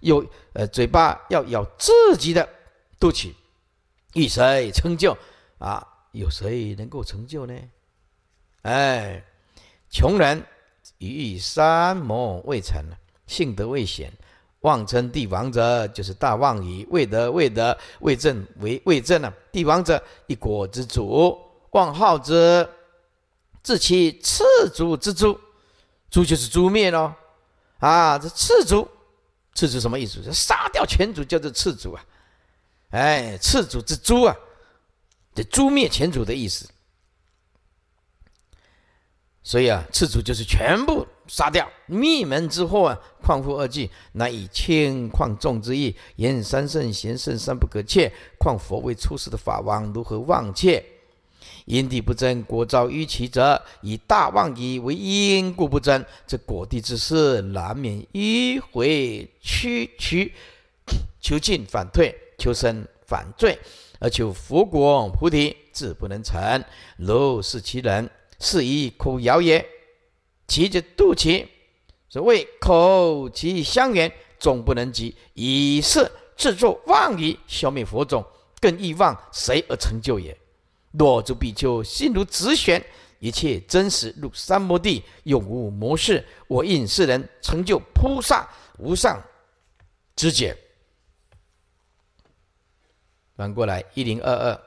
有呃，嘴巴要咬自己的肚脐，与谁成就啊？有谁能够成就呢？哎，穷人以三摩未成，性德未显，妄称帝王者，就是大妄语。未德、未得未正、为未正呢？帝王者，一国之主，妄号之，自其次主之主，主就是诛灭喽！啊，这次主。次主什么意思？是杀掉全主，叫做次主啊！哎，次主之诛啊，这诛灭全主的意思。所以啊，次主就是全部杀掉，灭门之祸啊！况夫二句，乃以轻况重之意。言三圣贤圣三不可切，况佛为出世的法王，如何忘却？因地不争，果遭于其者，以大妄以为因，故不争，这果地之事，难免迂回曲曲，求进反退，求生反坠，而求佛果菩提，自不能成。如是其人，是以苦摇也。其者度其，所谓口其相缘，种不能及，以是自作妄意，消灭佛种，更欲望谁而成就也？若诸比丘心如止旋，一切真实入三摩地，永无模式。我应世人成就菩萨无上之解。反过来一零二二，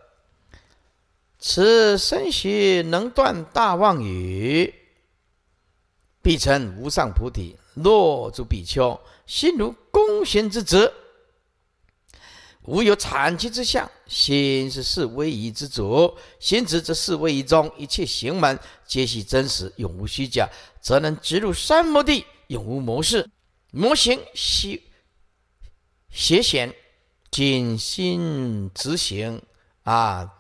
此深学能断大妄语，必成无上菩提。若诸比丘心如弓弦之直。无有产气之相，心是四威仪之主，心直则是威仪中一切行门皆系真实，永无虚假，则能直入三摩地，永无模事。模型虚邪显，尽心执行啊，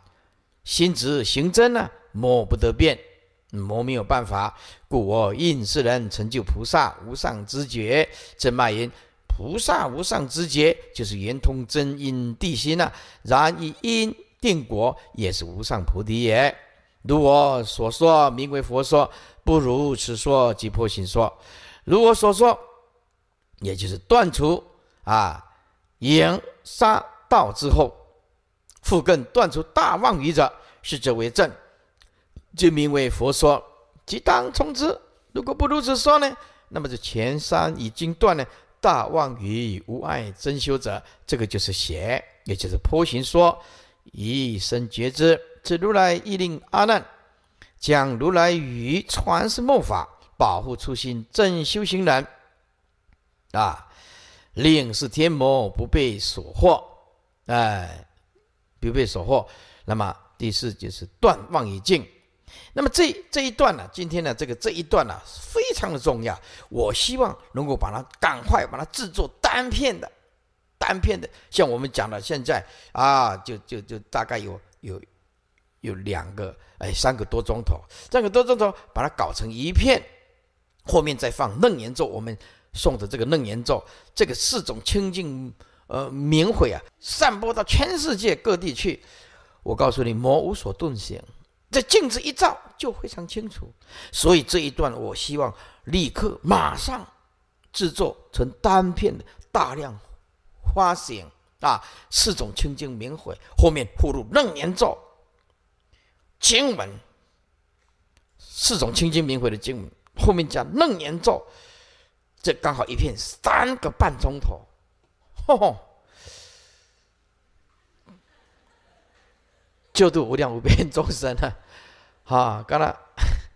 心直行真呢，莫不得变，魔没有办法。故我应世人成就菩萨无上之觉，真骂人。菩萨无上之劫，就是圆通真因地心啊。然以因定果，也是无上菩提也。如我所说，名为佛说；不如此说，即破行说。如我所说，也就是断除啊，圆三道之后，复更断除大妄语者，是则为正，即名为佛说。即当从之。如果不如此说呢？那么这前三已经断了。大妄语无碍真修者，这个就是邪，也就是破行说，一生觉知。此如来亦令阿难将如来语传示末法，保护初心正修行人。啊，令是天魔不被所惑，哎，不被所惑。那么第四就是断妄语境。那么这这一段呢，今天呢，这个这一段呢非常的重要，我希望能够把它赶快把它制作单片的，单片的，像我们讲的现在啊，就就就大概有有有两个哎三个多钟头，三个多钟头把它搞成一片，后面再放楞严咒，我们诵的这个楞严咒，这个四种清净呃明慧啊，散播到全世界各地去，我告诉你，魔无所遁形。这镜子一照就非常清楚，所以这一段我希望立刻马上制作成单片的大量发行啊！四种清净明慧后面附入楞严咒经文，四种清净明慧的经文后面加楞严咒，这刚好一片三个半钟头，吼！救度无量无边众生啊！哈，刚才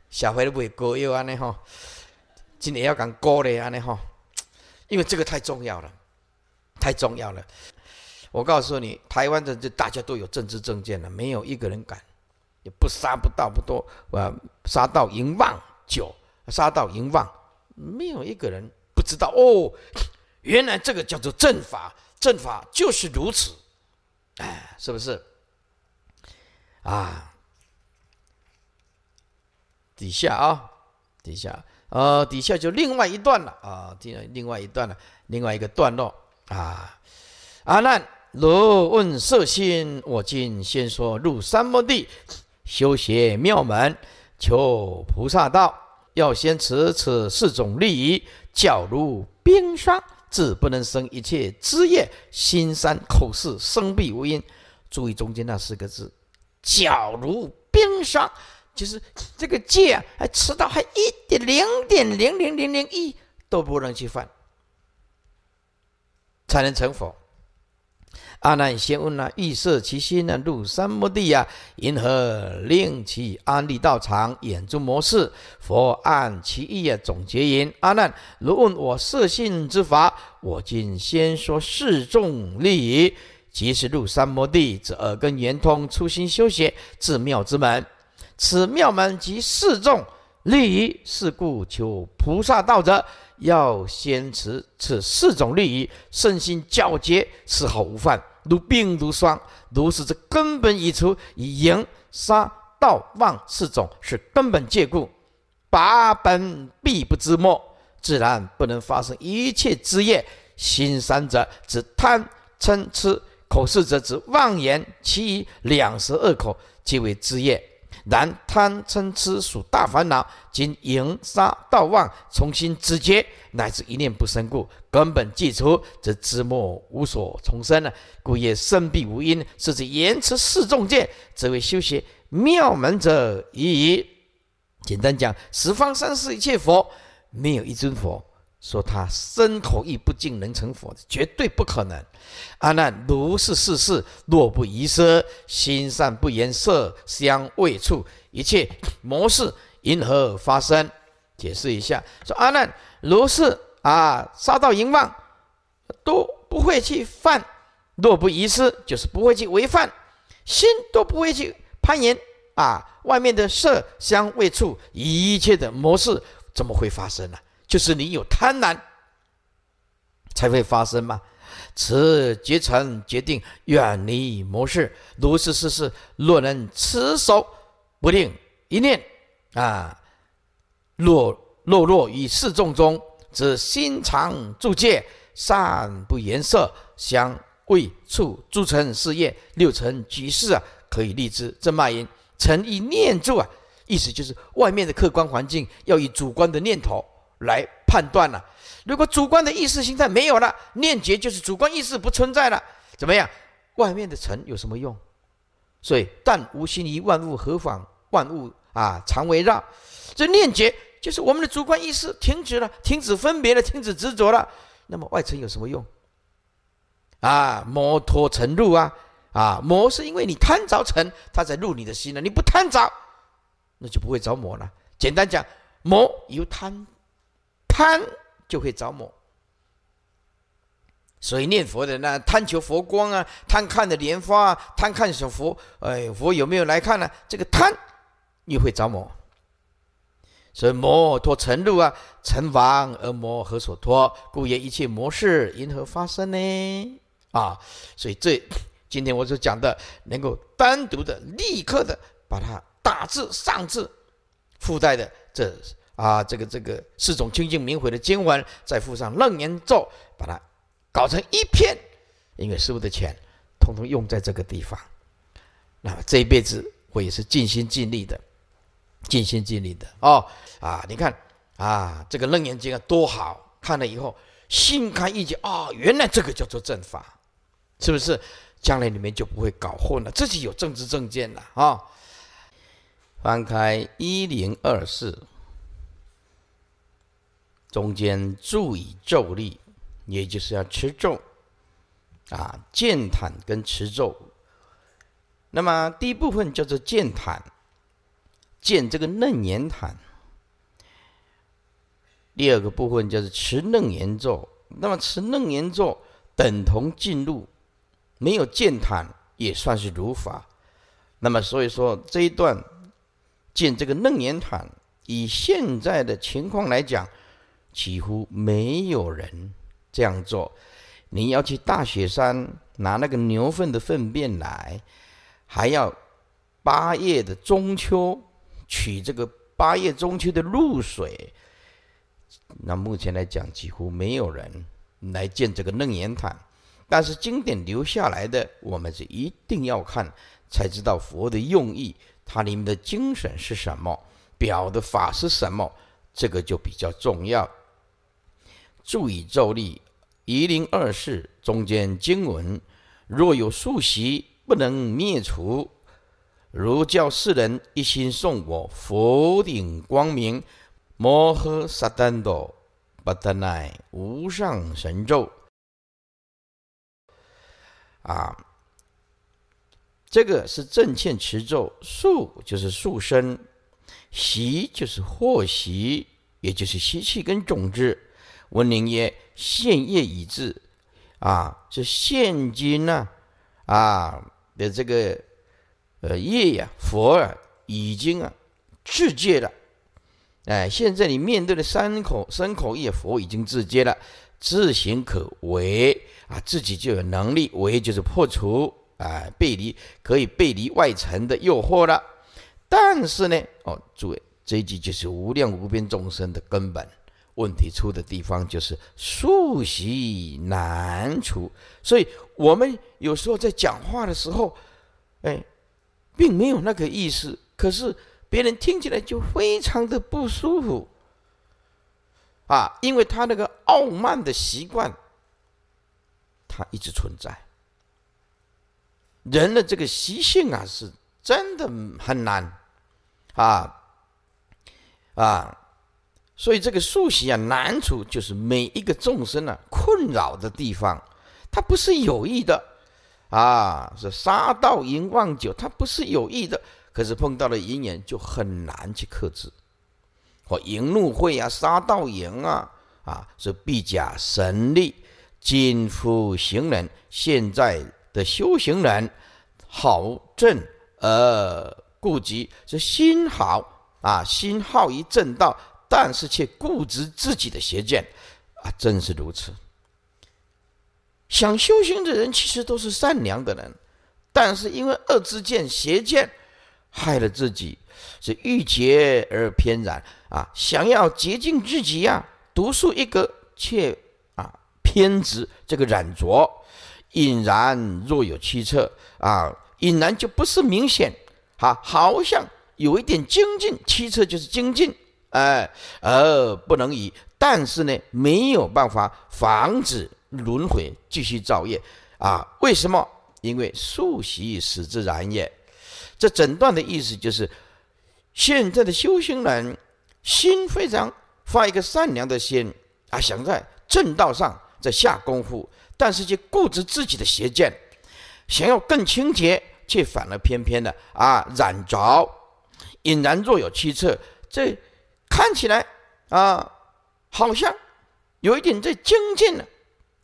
小辉的未歌谣安尼吼，今年要讲歌嘞安尼吼，因为这个太重要了，太重要了。我告诉你，台湾的这大家都有政治证件了，没有一个人敢，也不杀不到不多啊，杀到盈万九，杀到盈万，没有一个人不知道哦。原来这个叫做正法，正法就是如此，哎，是不是？啊，底下啊，底下，呃，底下就另外一段了啊，听另外一段了，另外一个段落啊。阿难，如问色心，我今先说入三摩地，修学妙门，求菩萨道，要先持此四种利益，脚如冰霜，自不能生一切枝叶；，心善口是，生必无因。注意中间那四个字。皎如冰霜，就是这个戒啊，还迟到还一点零点零零零零一都不能去犯，才能成佛。阿难先问那欲色其心啊，入三摩地呀，云何令其安立道场？眼珠模式，佛按其意啊，总结言：阿难如问我摄性之法，我今先说示众利益。即是入山摩地，指耳根圆通，初心修学至妙之门。此妙门及四众利益，是故求菩萨道者，要坚持此四种利益，身心皎洁，丝毫无犯。如冰如霜，如是之根本已除，以淫、杀、盗、妄四种是根本戒故，八本必不知末，自然不能发生一切枝叶。心三者指贪、嗔、痴。口是则止，妄言；其余两舌、恶口，皆为枝叶。然贪嗔痴属大烦恼，今营杀盗妄，从心止绝，乃至一念不生，故根本戒除，则知末无所重生了。故曰：生必无因，是指言持四众戒，则为修习妙门者矣。简单讲，十方三世一切佛，没有一尊佛。说他身口意不净能成佛，绝对不可能。阿难如是世事，若不遗奢心善不言色香味触一切模式因何而发生？解释一下，说阿难如是啊，杀盗淫妄都不会去犯，若不遗失，就是不会去违犯，心都不会去攀岩啊，外面的色香味触一切的模式怎么会发生呢？就是你有贪婪，才会发生嘛。此结成决定远离模式，如是是事，若能持守不定一念啊，落落落于四众中，则心常住戒，善不言色，相味处诸成事业，六成即是啊，可以立之。这骂人，成一念住啊，意思就是外面的客观环境要以主观的念头。来判断了，如果主观的意识形态没有了，念结就是主观意识不存在了，怎么样？外面的尘有什么用？所以，但无心于万物，何妨万物啊？常围绕这念结，就是我们的主观意识停止了，停止分别了，停止执着了。那么外尘有什么用？啊，摩托尘入啊，啊，魔是因为你贪着尘，它在入你的心了。你不贪着，那就不会着魔了。简单讲，魔由贪。贪就会着魔，所以念佛的那贪求佛光啊，贪看的莲花啊，贪看什么佛？哎，佛有没有来看呢？这个贪又会着魔。所以魔托成路啊，成王而魔何所托？故言一切魔事因何发生呢？啊，所以这今天我所讲的，能够单独的、立刻的把它打致、上至附带的这。啊，这个这个四种清净明慧的经文，再附上楞严咒，把它搞成一片，因为师傅的钱通通用在这个地方。那么这一辈子我也是尽心尽力的，尽心尽力的哦。啊，你看啊，这个楞严经啊多好，看了以后心开意解啊，原来这个叫做正法，是不是？将来你们就不会搞混了，自己有正知正见了啊。翻开一零二四。中间注以咒力，也就是要持咒，啊，建坛跟持咒。那么第一部分叫做建坛，见这个楞严坛。第二个部分就是持楞严咒。那么持楞严咒等同进入，没有见坛也算是如法。那么所以说这一段见这个楞严坛，以现在的情况来讲。几乎没有人这样做。你要去大雪山拿那个牛粪的粪便来，还要八月的中秋取这个八月中秋的露水。那目前来讲，几乎没有人来建这个楞严塔。但是经典留下来的，我们是一定要看，才知道佛的用意，它里面的精神是什么，表的法是什么，这个就比较重要。注意咒力，夷陵二世中间经文，若有宿习不能灭除，如教世人一心诵我佛顶光明摩诃萨丹怛哆怛那，无上神咒。啊，这个是正欠持咒，宿就是宿生，习就是获习，也就是习气跟种子。文宁曰：“现业已至，啊，是现今呢，啊的这个，呃，业啊，佛啊，已经啊，自戒了。哎，现在你面对的三口三口业佛已经自戒了，自行可为啊，自己就有能力为，就是破除啊，背离可以背离外尘的诱惑了。但是呢，哦，诸位，这句就是无量无边众生的根本。”问题出的地方就是数习难除，所以我们有时候在讲话的时候，哎，并没有那个意思，可是别人听起来就非常的不舒服，啊，因为他那个傲慢的习惯，他一直存在。人的这个习性啊，是真的很难，啊，啊。所以这个宿习啊，难处就是每一个众生啊困扰的地方。他不是有意的，啊，是杀盗淫妄酒，他不是有意的。可是碰到了淫人就很难去克制。或淫怒会啊，杀盗淫啊，啊，是必假神力。今夫行人现在的修行人，好正而顾及，是心好啊，心好于正道。但是却固执自己的邪见，啊，正是如此。想修行的人其实都是善良的人，但是因为恶之见、邪见，害了自己，是欲结而偏染啊。想要洁净自己啊，独树一格，却啊偏执这个染浊，隐然若有七策啊，隐然就不是明显啊，好像有一点精进，七策就是精进。哎，而不能已。但是呢，没有办法防止轮回继续造业，啊？为什么？因为宿习使之然也。这整段的意思就是，现在的修行人心非常发一个善良的心啊，想在正道上在下功夫，但是却固执自己的邪见，想要更清洁，却反而偏偏的啊染着，引然若有七策这。看起来啊，好像有一点在精进了，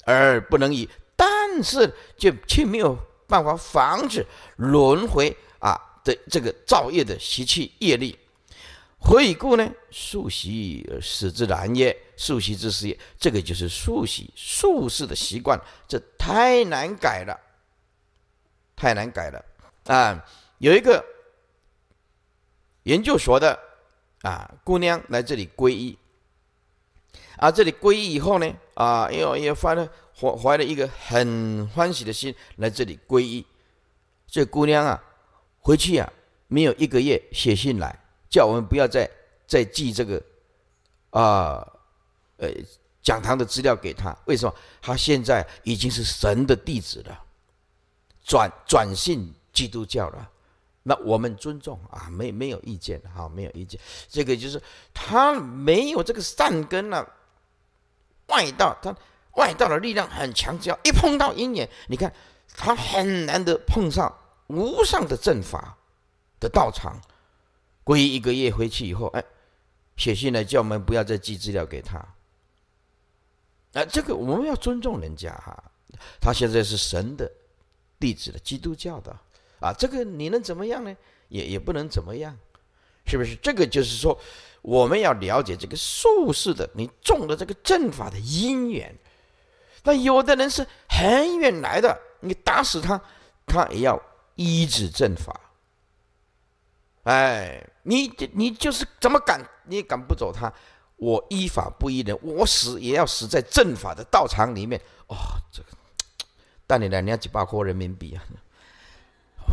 而不能以，但是就却没有办法防止轮回啊的这个造业的习气业力。回顾呢，素习使之难也，素习之事也。这个就是素习、素世的习惯，这太难改了，太难改了啊！有一个研究所的。啊，姑娘来这里皈依，啊，这里皈依以后呢，啊，又又发了怀了一个很欢喜的心来这里皈依。这姑娘啊，回去啊，没有一个月写信来叫我们不要再再寄这个啊，呃，讲堂的资料给她。为什么？她现在已经是神的弟子了，转转信基督教了。那我们尊重啊，没没有意见，哈，没有意见。这个就是他没有这个善根了，外道，他外道的力量很强，只要一碰到阴眼，你看他很难得碰上无上的正法的道场。过一一个月回去以后，哎，写信来叫我们不要再寄资料给他。啊，这个我们要尊重人家哈，他现在是神的弟子的基督教的。啊，这个你能怎么样呢？也也不能怎么样，是不是？这个就是说，我们要了解这个术士的你中的这个阵法的因缘。那有的人是很远来的，你打死他，他也要依治阵法。哎，你你就是怎么赶你也赶不走他。我依法不依人，我死也要死在阵法的道场里面。哦，这个但你来，你要几百块人民币啊？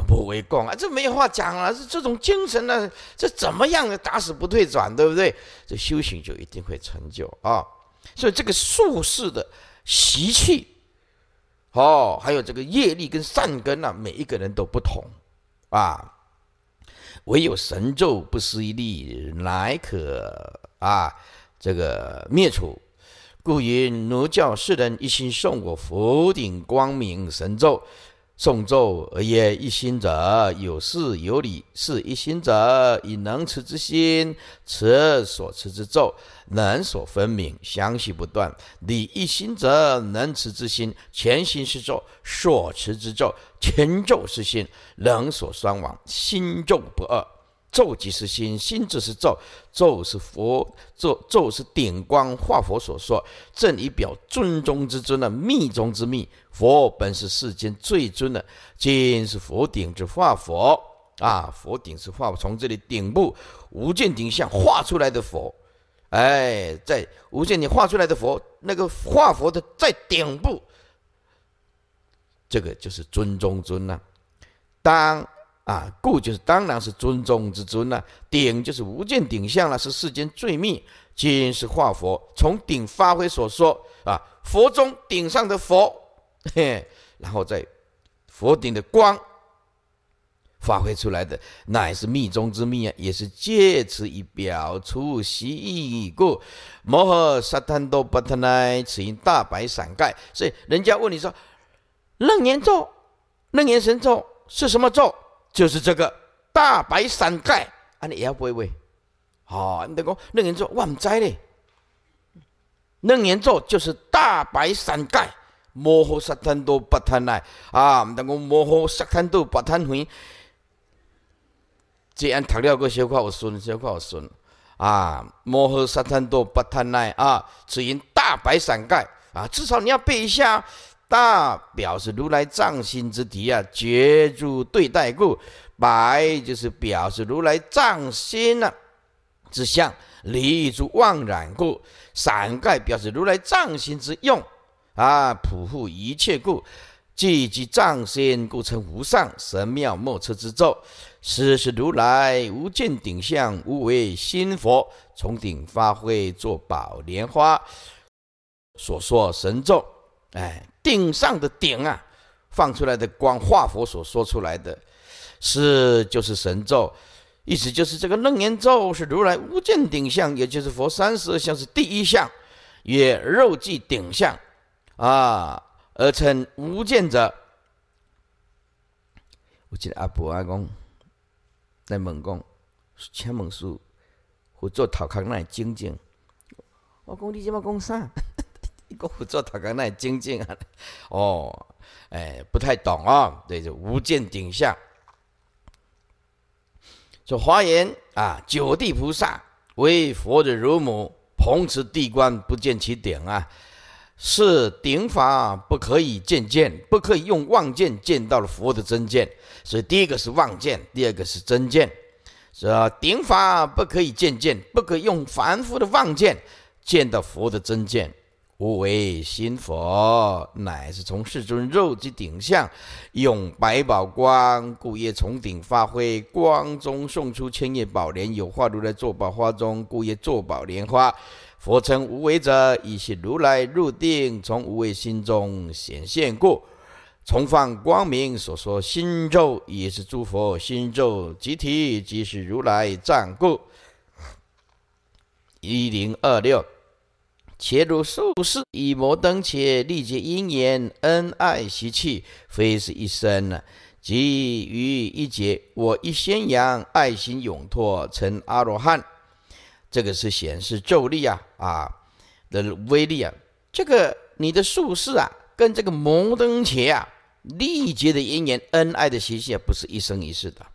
不为功啊，这没有话讲了，是这种精神呢，这怎么样？打死不退转，对不对？这修行就一定会成就啊。所以这个术士的习气，哦，还有这个业力跟善根呢，每一个人都不同啊。唯有神咒不失一力，乃可啊，这个灭除。故云：奴教世人一心送我佛顶光明神咒。诵咒而曰一心者，有事有理；是一心者，以能持之心持所持之咒，能所分明，相续不断。理一心者，能持之心前心是咒，所持之咒全咒是心，能所双亡，心咒不二。咒即是心，心即是咒，咒是佛咒，咒是顶光化佛所说。正以表尊中之尊的密中之密，佛本是世间最尊的，金是佛顶之化佛啊，佛顶是化从这里顶部无尽顶相化出来的佛，哎，在无尽顶画出来的佛，那个化佛的在顶部，这个就是尊中尊呐，当。啊，故就是当然是尊重之尊了。顶就是无尽顶相了，是世间最密。皆是化佛从顶发挥所说啊，佛中顶上的佛，嘿，然后再佛顶的光发挥出来的，乃是密中之密啊，也是借此以表出悉意故。摩诃萨贪多巴特奈，此因大白伞盖。所以人家问你说楞严咒、楞严神咒是什么咒？就是这个大白伞盖，安尼也要背背。好，你等我楞严咒，我唔知咧。楞严咒就是大白伞盖，摩诃萨贪多不贪来啊！等讲摩诃萨贪多不贪回。既然读了个小块学顺，小块学顺啊！摩诃萨贪多不贪耐啊！只因大白伞盖啊，至少你要背一下。大表示如来藏心之体啊，绝诸对待故；白就是表示如来藏心啊之相，离诸妄染故；伞盖表示如来藏心之用啊，普护一切故；寂即藏心故，成无上神妙莫测之咒。是是如来无尽顶相，无为心佛从顶发挥作宝莲花，所说神咒，哎。顶上的顶啊，放出来的光，化佛所说出来的，是就是神咒，意思就是这个楞严咒是如来无见顶相，也就是佛三十二相是第一相，也肉际顶相啊，而称无见者。我记得阿伯阿公在门公，千门树，我做讨康那里静静，我讲你今么讲啥？一个佛座头干那精进啊！哦，哎，不太懂啊。对，就无见顶下。说华严啊，九地菩萨为佛的乳母，捧持地观不见其顶啊。是顶法不可以见见，不可以用妄见见到了佛的真见。所以第一个是妄见，第二个是真见。是啊，顶法不可以见见，不可以用凡夫的妄见见到佛的真见。无为心佛，乃是从世尊肉之顶相，用百宝光，故叶从顶发挥，光中送出千叶宝莲，有化如来坐宝花中，故叶坐宝莲花。佛称无为者，以是如来入定，从无为心中显现故，从放光明所说心咒，也是诸佛心咒集体，即是如来藏故。一零二六。且如术士以摩登伽历劫因缘，恩爱习气，非是一生呢。即于一劫，我一宣扬，爱心永拓，成阿罗汉。这个是显示咒力啊，啊的威力啊。这个你的术士啊，跟这个摩登伽啊历劫的因缘，恩爱的习气，不是一生一世的，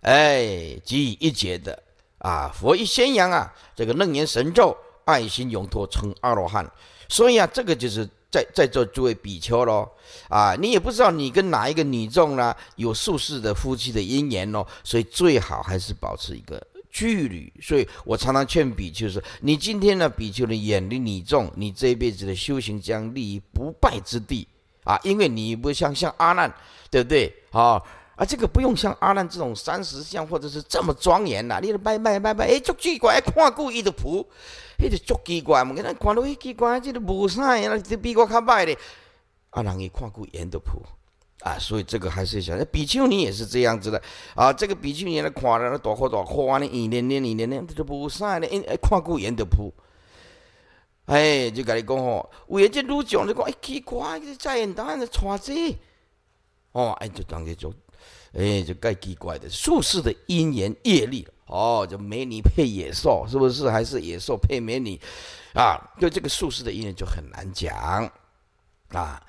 哎，即一劫的啊，佛一宣扬啊，这个楞严神咒。爱心永脱成阿罗汉，所以啊，这个就是在在座诸位比丘喽，啊，你也不知道你跟哪一个女众呢有宿世的夫妻的姻缘喽，所以最好还是保持一个距离。所以我常常劝比丘说：“你今天呢，比丘呢远离女众，你这一辈子的修行将立于不败之地啊，因为你不像像阿难，对不对？啊啊，这个不用像阿难这种三十相或者是这么庄严的，你卖卖卖卖，哎，就妓过来看故意的仆。”迄就足奇怪，木人看到迄奇怪，即都无啥，而且比我较歹咧。啊，人伊看过缘的谱，啊，所以这个还是想，比丘尼也是这样子的，啊，这个比丘尼来看了，大喝大喝，呢，一年年，一年年，这都无啥咧，哎，看过缘的谱。哎，就甲你讲吼，有诶，即女强，就讲，哎，奇怪，这在现单，就差这，哦，哎，就当个做。哎，就怪奇怪的，术士的因缘业力，哦，就美女配野兽，是不是？还是野兽配美女，啊？就这个术士的因缘就很难讲，啊。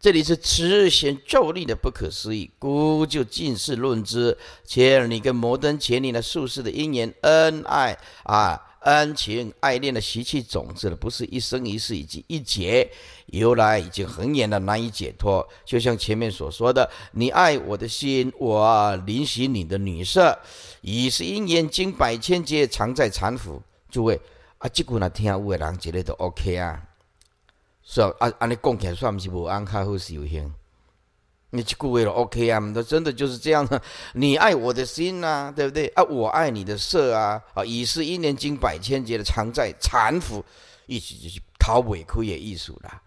这里是慈贤咒力的不可思议，姑就近世论之，且你跟摩登千你呢，术士的因缘恩爱啊。恩情、爱恋的习气种子不是一生一世，以及一劫，由来已经很远了，难以解脱。就像前面所说的，你爱我的心，我怜惜你的女色，已是因缘经百千劫，常在缠缚。诸位啊，即句来听有诶人，即个都 OK 啊，所啊安尼讲起来，算不是无安较好修行。你去顾为了 OK 啊，那真的就是这样的，你爱我的心呐，对不对啊？我爱你的色啊，啊，已是一年经百千劫的常在缠缚，一起去讨委屈也艺术了。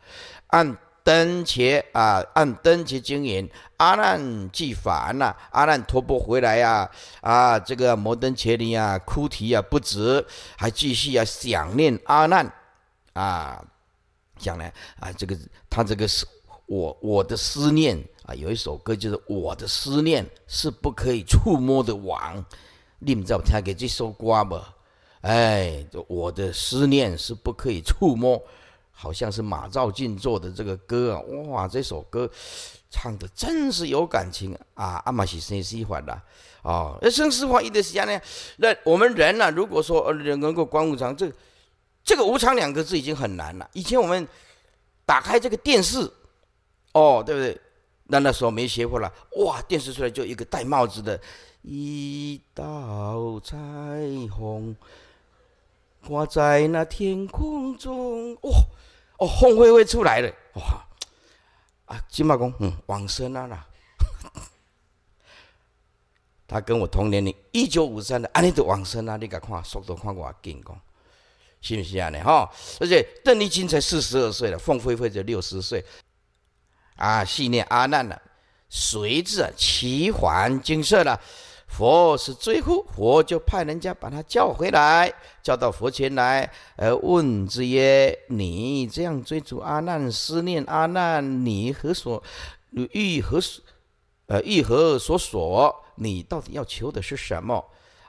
按灯前啊，按灯前经营阿难既烦呐，阿难托钵回来呀，啊，这个摩登伽尼啊，哭提啊不止还继续啊想念阿难啊，想来啊，这个他这个是我我的思念。啊，有一首歌就是我的思念是不可以触摸的网，你们知道我听哪这首歌不？哎，我的思念是不可以触摸，好像是马照进做的这个歌啊。哇，这首歌唱的真是有感情啊！阿玛西生死法啦，哦，生死法一段时间呢？那我们人呢？如果说呃能够观无常，这这个无常两个字已经很难了。以前我们打开这个电视，哦，对不对？那那时候没学会了，哇！电视出来就一个戴帽子的，一道彩虹挂在那天空中，哇哦！凤飞飞出来了，哇啊！金马公，嗯，往生啊啦，他跟我同年龄，一九五三的，安尼都往生啊！你敢看速度，看我眼光，是不是啊你哈？而且邓丽君才四十二岁了，凤飞飞才六十岁。啊，系念阿难了，随之齐还金色了。佛是最后，佛就派人家把他叫回来，叫到佛前来，而问之曰：“你这样追逐阿难，思念阿难，你何所欲何？呃，欲何所索？你到底要求的是什么？”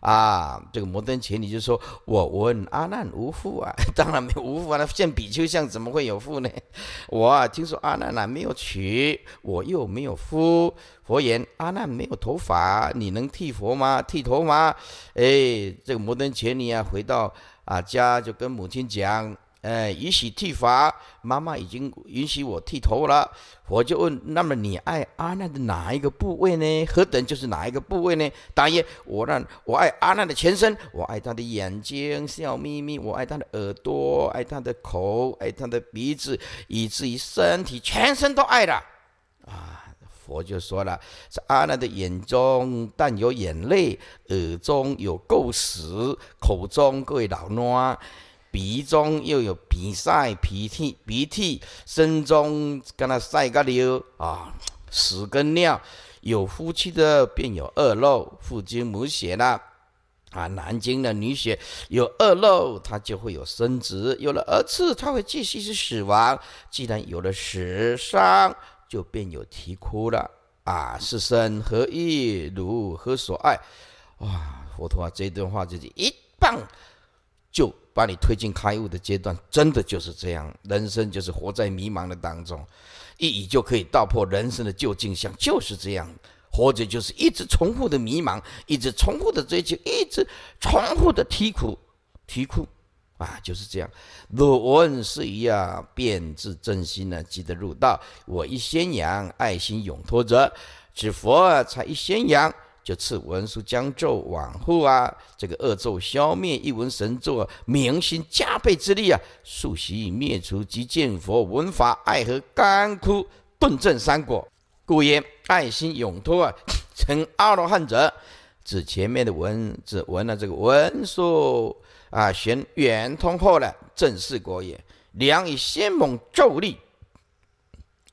啊，这个摩登前尼就说我问阿难无父啊，当然没有无父啊，见比丘像怎么会有父呢？我啊听说阿难呐没有娶，我又没有夫。佛言阿难没有头发，你能剃佛吗？剃头吗？哎，这个摩登前尼啊回到啊家就跟母亲讲。哎，允许剃发，妈妈已经允许我剃头了。我就问，那么你爱阿难的哪一个部位呢？何等就是哪一个部位呢？大爷，我让我爱阿难的全身，我爱他的眼睛，笑眯眯；我爱他的耳朵，爱他的口，爱他的鼻子，以至于身体，全身都爱了。啊，佛就说了，在阿难的眼中，但有眼泪；耳中有垢石，口中各位老卵。鼻中又有鼻塞、鼻涕、鼻涕；身中跟他塞个流啊，屎跟尿有夫妻的便有恶漏，父精母血呐啊，男精的女血有恶漏，它就会有生殖；有了儿子，它会继续去死亡。既然有了死伤，就便有啼哭了啊！是生何意？如何所爱？哇！佛陀啊，这段话就是一棒就。把你推进开悟的阶段，真的就是这样。人生就是活在迷茫的当中，一语就可以道破人生的旧镜像就是这样，活着就是一直重复的迷茫，一直重复的追求，一直重复的啼哭，啼哭，啊，就是这样。若问是一样，便自真心呢，即得入道。我一宣扬，爱心永托着，只佛才一宣扬。就赐文殊将咒往后啊，这个恶咒消灭一文神咒，明心加倍之力啊，速习灭除及见佛闻法爱河干枯顿证三果，故言爱心永脱啊，成阿罗汉者。指前面的文指文了这个文殊啊，玄圆通后了正四果也，良以仙猛咒力。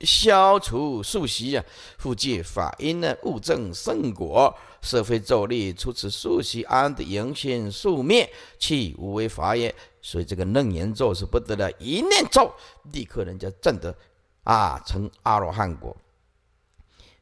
消除宿习啊，复借法因呢？物证圣果，社会咒力，除此宿习安的迎现宿灭？岂无为法耶？所以这个楞严咒是不得了，一念咒立刻人家证得啊，成阿罗汉果。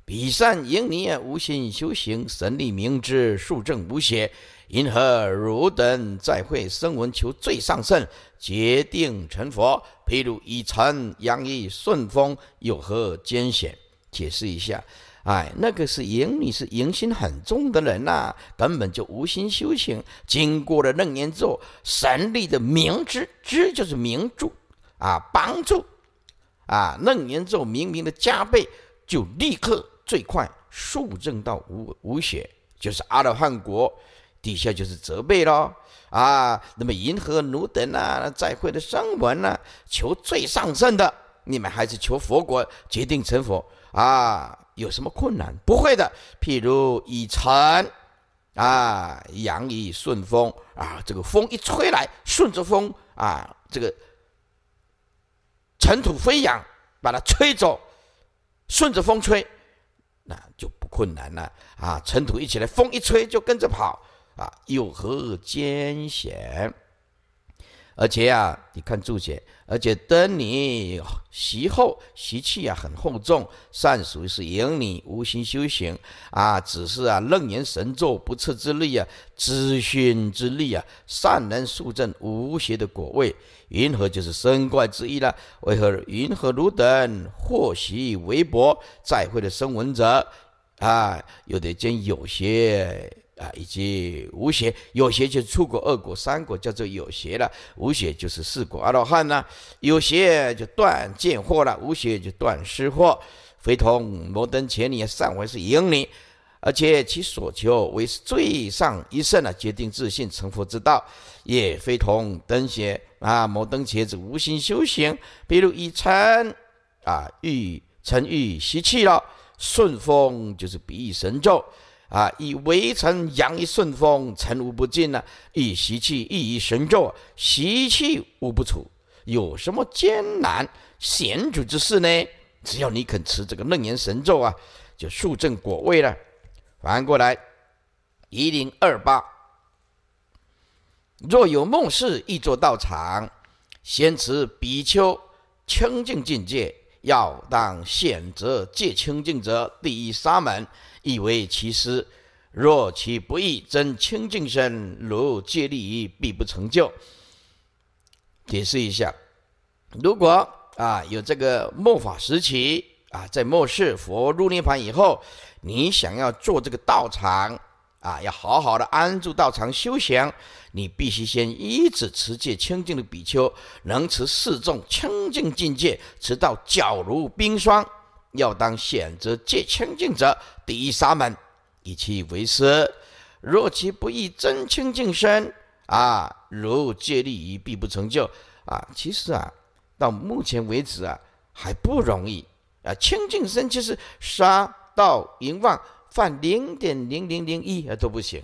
彼善因尼啊，无心修行，神力明之，数证无邪。因何汝等再会声闻求最上圣？决定成佛，譬如以尘洋于顺风，有何艰险？解释一下，哎，那个是因你是因心很重的人呐，根本就无心修行。经过了楞严咒神力的明知，知就是明助啊，帮助啊，楞严咒明明的加倍，就立刻最快速证到无无血，就是阿罗汉国，底下就是责备喽。啊，那么银河、奴等啊，在会的声闻呢，求最上圣的，你们还是求佛国，决定成佛啊？有什么困难？不会的。譬如以尘啊，扬以顺风啊，这个风一吹来，顺着风啊，这个尘土飞扬，把它吹走，顺着风吹，那就不困难了啊。尘土一起来，风一吹就跟着跑。啊，有何艰险？而且啊，你看注解，而且登你习后，习气啊，很厚重。善属于是引你无心修行啊，只是啊，楞严神咒不测之力啊，咨询之力啊，善能速正无邪的果位。云何就是身怪之意呢？为何云何汝等获习为薄，在会的生闻者啊，有得见有邪。啊，以及无邪有邪，就出过恶果、三国，叫做有邪了；无邪就是四国阿罗汉呢。有邪就断见惑了，无邪就断识惑。非同摩登前年上回是英你，而且其所求为最上一圣啊，决定自信成佛之道也非同登邪啊！摩登前子无心修行，比如以尘啊，欲成欲吸气了，顺风就是比翼神咒。啊！以微尘扬一顺风，尘无不尽呢；以习气一以神咒，习气无不除。有什么艰难险阻之事呢？只要你肯持这个楞严神咒啊，就速证果位了。反过来，一零二八，若有梦事亦作道场，先持比丘清净境界，要当选择戒清净者第一沙门。亦为其师，若其不意真清净身，如借力于，必不成就。解释一下，如果啊有这个末法时期啊，在末世佛入涅槃以后，你想要做这个道场啊，要好好的安住道场修行，你必须先一直持戒清净的比丘，能持四众清净境界，持到脚如冰霜。要当选择戒清净者第一沙门，以其为师。若其不亦真清净身，啊，如戒律于必不成就。啊，其实啊，到目前为止啊，还不容易啊。清净身其实杀到一万犯零点零零零一啊都不行。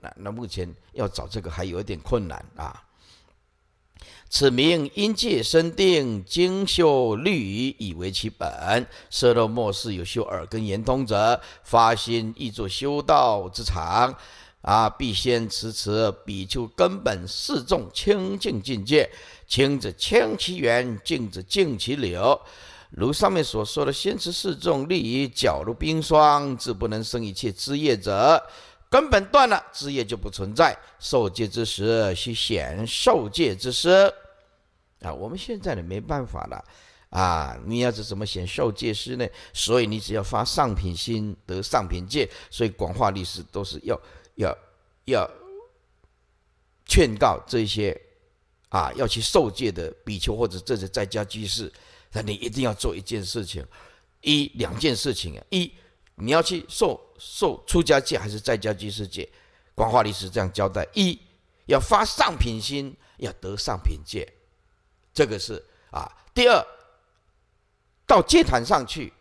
那那目前要找这个还有一点困难啊。此名因界生定精修律仪以为其本，色入末世有修耳根言通者，发心亦作修道之常。啊，必先持持比丘根本四众清净境界，清者清其源，净者净其流。如上面所说的，先持四众利于皎如冰霜，自不能生一切枝叶者。根本断了枝叶就不存在。受戒之时，须显受戒之时。啊，我们现在呢没办法了。啊，你要是怎么显受戒师呢？所以你只要发上品心，得上品戒。所以广化律师都是要要要劝告这些啊要去受戒的比丘或者这些在家居士，那你一定要做一件事情，一两件事情啊。一，你要去受。受出家戒还是在家居世戒，广化律师这样交代：一要发上品心，要得上品戒，这个是啊。第二，到戒坛上去，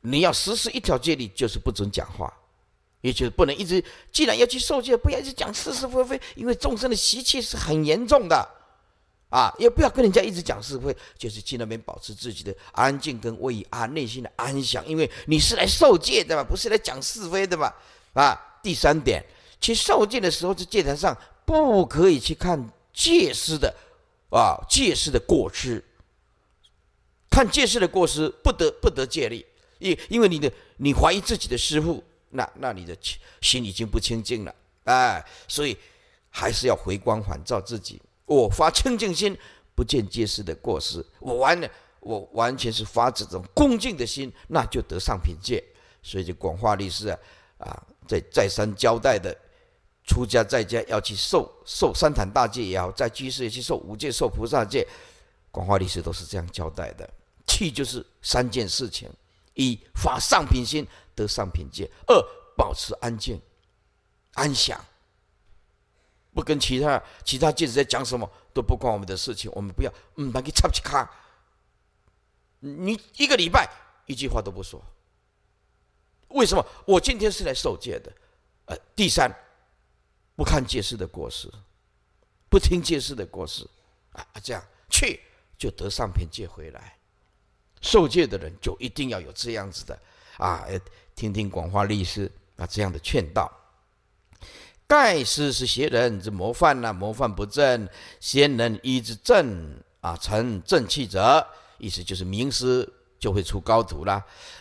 你要实施一条戒律，就是不准讲话，也就是不能一直。既然要去受戒，不要去讲是是非非，因为众生的习气是很严重的。啊，也不要跟人家一直讲是非，就是去那边保持自己的安静跟慰啊，内心的安详，因为你是来受戒的嘛，不是来讲是非的嘛。啊，第三点，去受戒的时候，在戒坛上不可以去看戒师的，啊，戒师的过失，看戒师的过失不得不得戒力，因因为你的你怀疑自己的师傅，那那你的心已经不清净了，哎，所以还是要回光返照自己。我发清净心，不见皆是的过失。我完呢，我完全是发这种恭敬的心，那就得上品戒。所以这广化律师啊，啊，在再三交代的，出家在家要去受受三坛大戒也好，在居士也去受五戒、受菩萨戒，广化律师都是这样交代的。去就是三件事情：一发上品心得上品戒；二保持安静、安详。不跟其他其他戒子在讲什么都不关我们的事情，我们不要。嗯，他给插起卡，你一个礼拜一句话都不说。为什么？我今天是来受戒的。呃，第三，不看戒师的过失，不听戒师的过失，啊，这样去就得上篇戒回来。受戒的人就一定要有这样子的，啊，听听广化律师啊这样的劝导。盖世是邪人之模范呐，模范不正，贤人依之正啊，成正气者，意思就是名师就会出高徒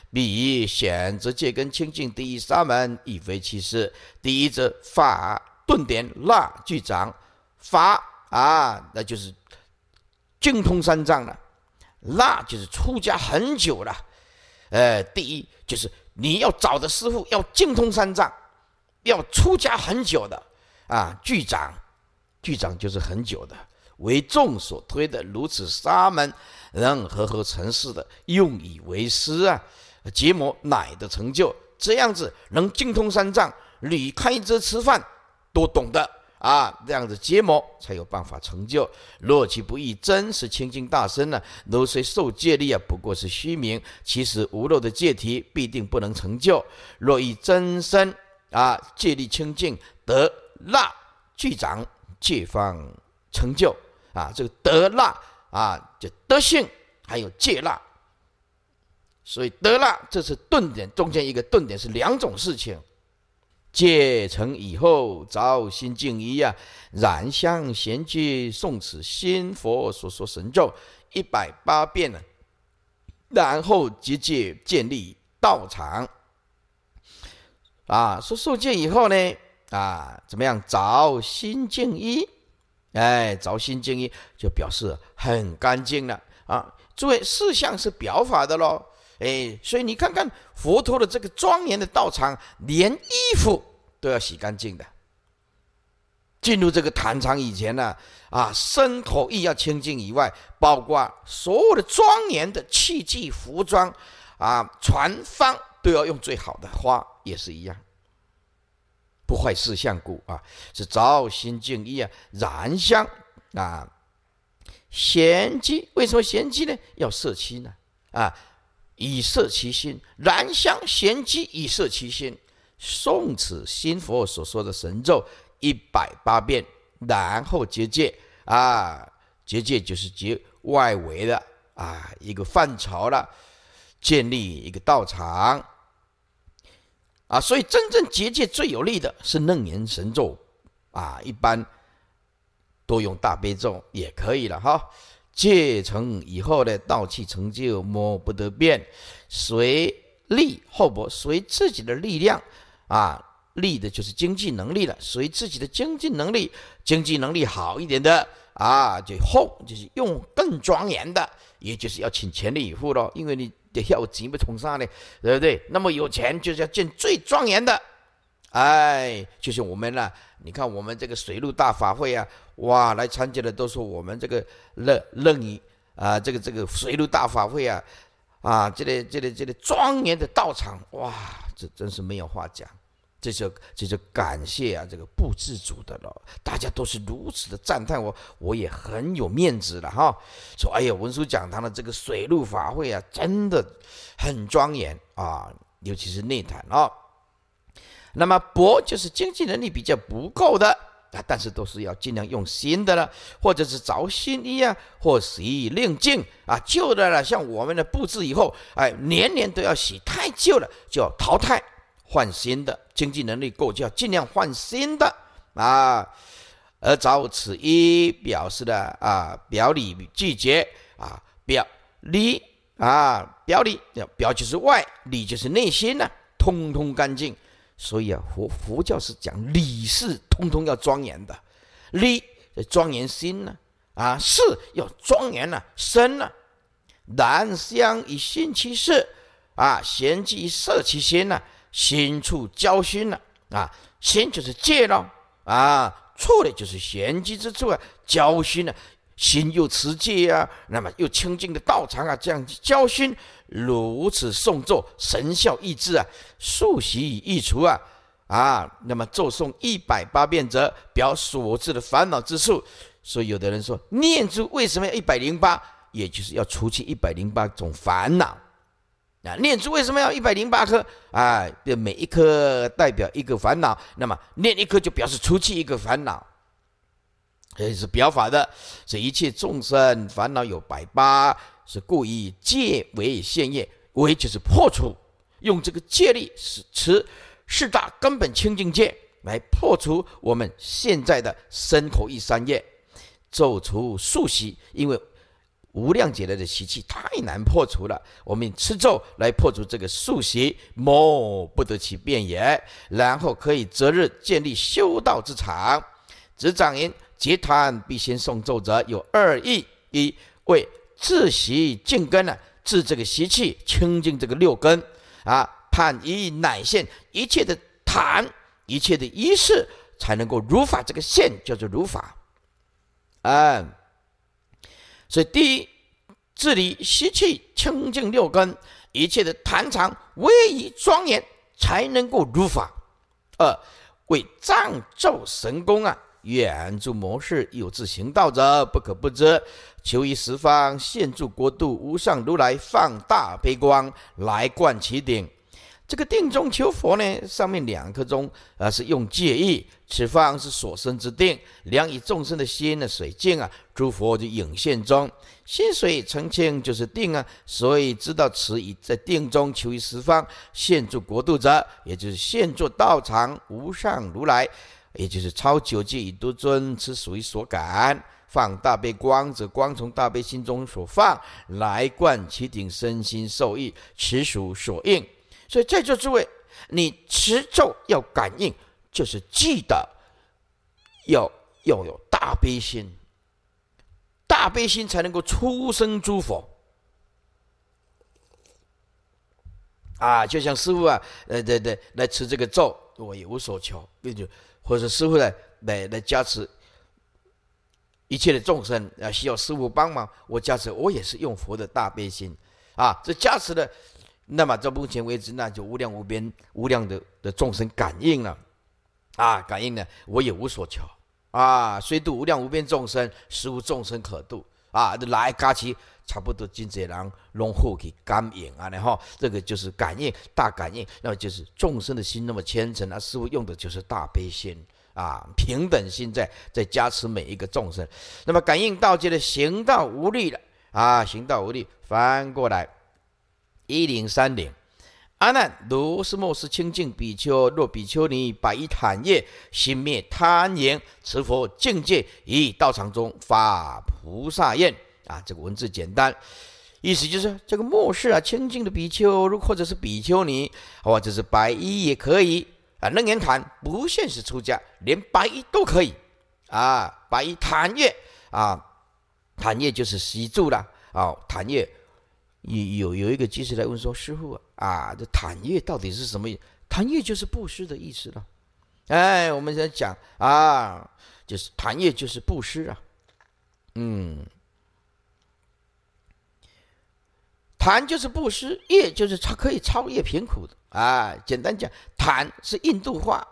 必比选择戒根清净第一沙门，亦非其师。第一则法顿点蜡俱长，法啊，那就是精通三藏了，那就是出家很久了。呃，第一就是你要找的师傅要精通三藏。要出家很久的啊，巨长，巨长就是很久的，为众所推的如此沙门，让和合成事的，用以为师啊。结魔乃的成就，这样子能精通三藏，旅开遮吃饭都懂得啊。这样子结魔才有办法成就。若其不义，真是清净大身呢。如虽受戒力啊，不过是虚名，其实无漏的戒体必定不能成就。若以真身。啊，借力清净，得纳具长借方成就啊！这个得纳啊，这得性，还有戒纳，所以得纳这是顿点中间一个顿点是两种事情，戒成以后，照心静一呀，燃相贤居，诵此心佛所说神咒一百八遍呢，然后即戒建立道场。啊，说受戒以后呢，啊，怎么样？澡心净衣，哎，澡心净衣就表示很干净了啊。诸位，四相是表法的喽，哎，所以你看看佛陀的这个庄严的道场，连衣服都要洗干净的。进入这个坛场以前呢，啊，身口意要清净以外，包括所有的庄严的器具、服装，啊，船方都要用最好的花。也是一样，不坏四相故啊，是造心敬意啊，燃香啊，贤机。为什么贤机呢？要摄心呢？啊，以摄其心，燃香贤机以摄其心，诵此心佛所说的神咒一百八遍，然后结界啊，结界就是结外围的啊一个范畴了，建立一个道场。啊，所以真正结界最有利的是楞严神咒，啊，一般多用大悲咒也可以了哈。戒成以后呢，道气成就，摸不得变，随力厚薄，随自己的力量啊，力的就是经济能力了，随自己的经济能力，经济能力好一点的啊，就厚，就是用更庄严的，也就是要请全力以赴咯，因为你。要全不通上呢，对不对？那么有钱就是要见最庄严的，哎，就是我们啦。你看我们这个水陆大法会啊，哇，来参加的都是我们这个乐乐严啊，这个这个水陆大法会啊，啊，这里这里这里庄严的道场，哇，这真是没有话讲。这就这就感谢啊，这个布置组的了，大家都是如此的赞叹我，我也很有面子了哈。说，哎呀，文殊讲堂的这个水陆法会啊，真的很庄严啊，尤其是内坛啊。那么薄就是经济能力比较不够的啊，但是都是要尽量用新的了，或者是找新衣啊，或洗衣另镜，啊，旧的了像我们的布置以后，哎，年年都要洗，太旧了就要淘汰。换新的，经济能力够就要尽量换新的啊。而照此一表示的啊，表里拒绝啊，表里啊，表里表就是外，里就是内心呢，通通干净。所以啊，佛佛教是讲理是通通要庄严的，理庄严心呢，啊，是要庄严呢，身呢，然相以心其事啊，贤妻以色其心呢。心处交心了啊，心就是戒了啊，处的就是玄机之处啊，交心了，心又持戒啊，那么又清净的道场啊，这样交心如此诵咒，神效意志啊，速习以易除啊啊，那么咒诵一百八遍则表所致的烦恼之处，所以有的人说念珠为什么要一百零八，也就是要除去一百零八种烦恼。那念珠为什么要一百零八颗？哎，这每一颗代表一个烦恼，那么念一颗就表示除去一个烦恼，这是表法的。所以一切众生烦恼有百八，是故意戒为现业，为就是破除，用这个戒力，是持四大根本清净戒来破除我们现在的身口意三业，走出宿习，因为。无量劫来的习气太难破除了，我们吃咒来破除这个宿习，魔不得其变也。然后可以择日建立修道之场。执掌因结团必先送咒者有二义：一为自习净根呢，治这个习气清净这个六根啊，盼一乃现一切的坛，一切的仪式才能够如法，这个现叫做如法，嗯。以，第一，治理吸气清净六根，一切的坦常威仪庄严，才能够如法。二为藏咒神功啊，远助魔事有志行道者不可不知。求于十方，现住国度，无上如来放大悲光，来灌其顶。这个定中求佛呢，上面两颗钟啊是用戒意，此方是所生之定，量以众生的心的水镜啊，诸佛就影现中心水澄清就是定啊，所以知道此以在定中求于十方现住国度者，也就是现住道场无上如来，也就是超九界以度尊，此属于所感；放大悲光则光从大悲心中所放，来贯其顶身心受益，此属所应。所以在座诸位，你持咒要感应，就是记得要要有大悲心，大悲心才能够出生诸佛。啊，就像师傅啊，呃，对对，来持这个咒，我也无所求，并且或者师傅来来来加持一切的众生啊，需要师傅帮忙，我加持，我也是用佛的大悲心啊，这加持的。那么到目前为止那就无量无边、无量的的众生感应了，啊，感应了，我也无所求，啊，虽度无量无边众生，实无众生可度，啊，来嘎持，差不多金界人龙虎给感应啊，然后这个就是感应大感应，那么就是众生的心那么虔诚，那师傅用的就是大悲心啊，平等心在在加持每一个众生，那么感应道机的行道无力了，啊，行道无力，翻过来。一零三零，阿难如是末世清净比丘，若比丘尼白衣坦业，心灭贪言，持佛境界，以道场中发菩萨愿。啊，这个文字简单，意思就是这个末世啊，清净的比丘，如或者，是比丘尼，或者是白衣也可以啊，楞严坛不限是出家，连白衣都可以啊，白衣坦业啊，坦业就是习住了啊，坦业有有有一个居士来问说：“师傅啊，啊，这‘坦业’到底是什么意思？‘檀业’就是布施的意思了。”哎，我们在讲啊，就是“坦业”就是布施啊，嗯，“坦就是布施，“业”就是超可以超越贫苦的啊。简单讲，“坦是印度话，“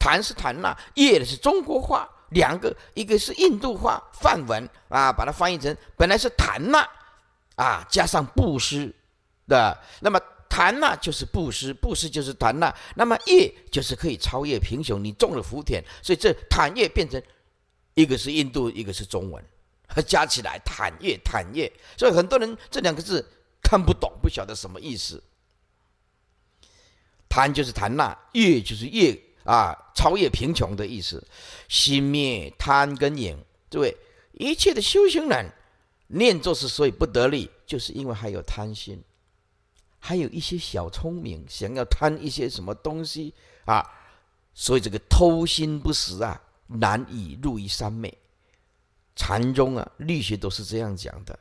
坦是“坦那”，“业”是中国话，两个一个是印度话范文啊，把它翻译成本来是“坦那”。啊，加上布施的，那么谈那就是布施，布施就是谈那，那么业就是可以超越贫穷。你种了福田，所以这坦业变成一个是印度，一个是中文，加起来坦业坦业。所以很多人这两个字看不懂，不晓得什么意思。谈就是谈那，业就是业啊，超越贫穷的意思，熄灭贪跟影，对，位，一切的修行人。念咒是所以不得力，就是因为还有贪心，还有一些小聪明，想要贪一些什么东西啊，所以这个偷心不死啊，难以入于三昧。禅宗啊，律学都是这样讲的。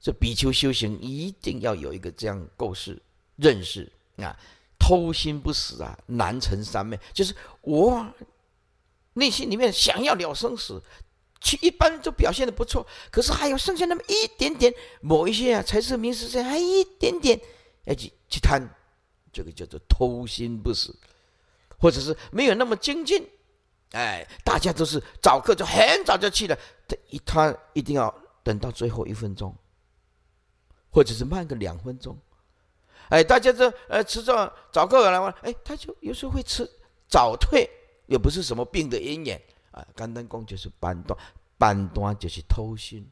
这比丘修行一定要有一个这样构思认识啊，偷心不死啊，难成三昧。就是我内心里面想要了生死。其一般都表现的不错，可是还有剩下那么一点点，某一些啊，才色名食声还一点点，要去去贪，这个叫做偷心不死，或者是没有那么精进，哎，大家都是早课就很早就去了，他一他一定要等到最后一分钟，或者是慢个两分钟，哎，大家这呃迟早早课来嘛，哎，他就有时候会迟早退，也不是什么病的因缘。啊，干灯功就是板断，板断就是偷心，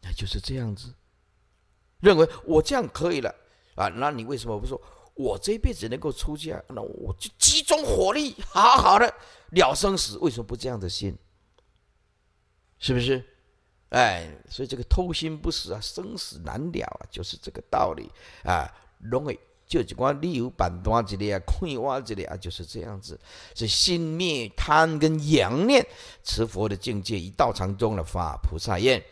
那就是这样子。认为我这样可以了啊？那你为什么不说，我这辈子能够出家，那我就集中火力，好好的了生死？为什么不这样的心？是不是？哎，所以这个偷心不死啊，生死难了啊，就是这个道理啊，容易。就是讲利有板砖这里啊，空有瓦这里啊，就是这样子。是心灭贪跟阳念，持佛的境界一道场中的法菩萨宴。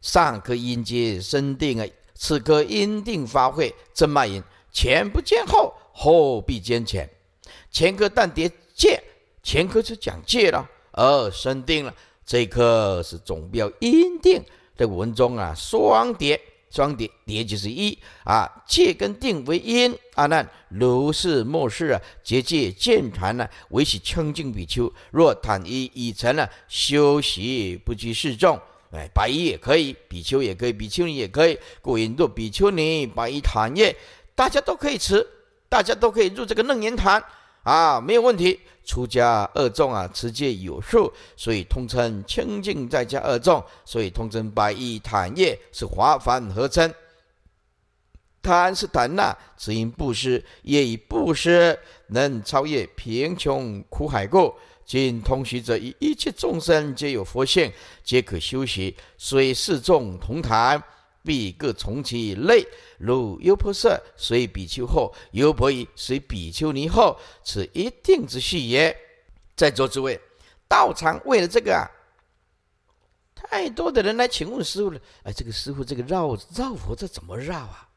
上科因阶生定啊，此科因定发挥真卖因。前不见后，后必见前。前科但牒戒，前科是讲戒了，而生定了。这一科是总标因定的文中啊，双叠。装叠叠就是一啊，戒跟定为因啊，那如是末世啊，结界见传呢，为其清净比丘。若坦一已成了，休息不拘示众，哎，白衣也可以，比丘也可以，比丘尼也可以。故云度比丘尼、白衣、坦衣，大家都可以吃，大家都可以入这个楞严坛。啊，没有问题。出家二众啊，持戒有数，所以通称清净。在家二众，所以通称白衣坦业，是华凡合称。谈是谈呐，只因布施，业以布施能超越贫穷苦海过。今通习者，以一切众生皆有佛性，皆可修习，虽四众同谈。必各从其类，如优婆塞随比丘后，优婆夷随比丘尼后，此一定之序也。在座诸位，道场为了这个，啊，太多的人来请问师傅了。哎，这个师傅，这个绕绕佛这怎么绕啊？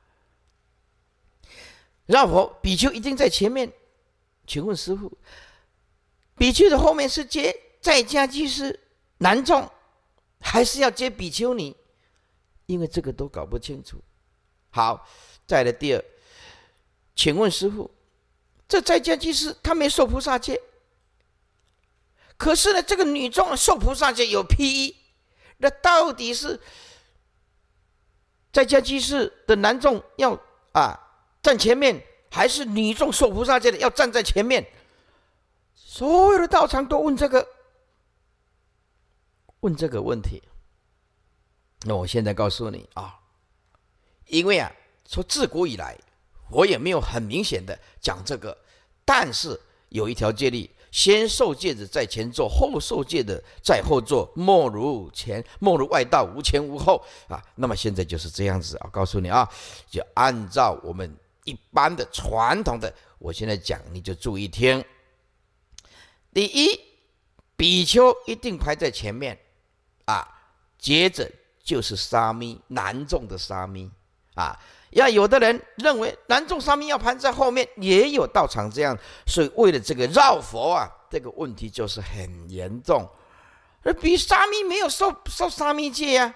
绕佛，比丘一定在前面，请问师傅，比丘的后面是接在家居士男众，还是要接比丘尼？因为这个都搞不清楚。好，再来第二，请问师傅，这在家居士他没受菩萨戒，可是呢，这个女众受菩萨戒有披衣，那到底是在家居士的男众要啊站前面，还是女众受菩萨戒的要站在前面？所有的道场都问这个，问这个问题。那我现在告诉你啊，因为啊，从自古以来，我也没有很明显的讲这个，但是有一条戒律：先受戒的在前坐，后受戒的在后坐，莫如前，莫如外道无前无后啊。那么现在就是这样子啊，告诉你啊，就按照我们一般的传统的，我现在讲你就注意听。第一，比丘一定排在前面啊，接着。就是沙弥，南众的沙弥啊。要有的人认为南众沙弥要排在后面，也有道场这样。所以为了这个绕佛啊，这个问题就是很严重。比沙弥没有受受沙弥戒呀，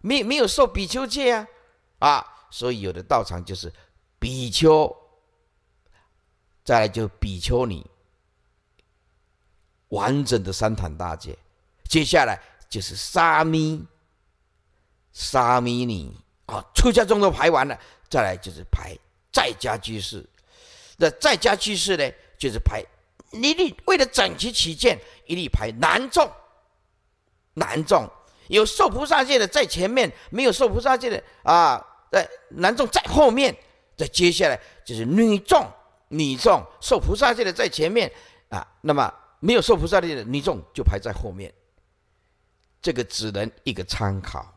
没没有受比丘戒啊啊。所以有的道场就是比丘，再来就比丘尼，完整的三坛大戒。接下来就是沙弥。沙弥尼啊，出家众都排完了，再来就是排在家居士。那在家居士呢，就是排一律为了整齐起见，一律排男众。男众有受菩萨戒的在前面，没有受菩萨戒的啊，在男众在后面。再接下来就是女众，女众受菩萨戒的在前面啊，那么没有受菩萨戒的女众就排在后面。这个只能一个参考。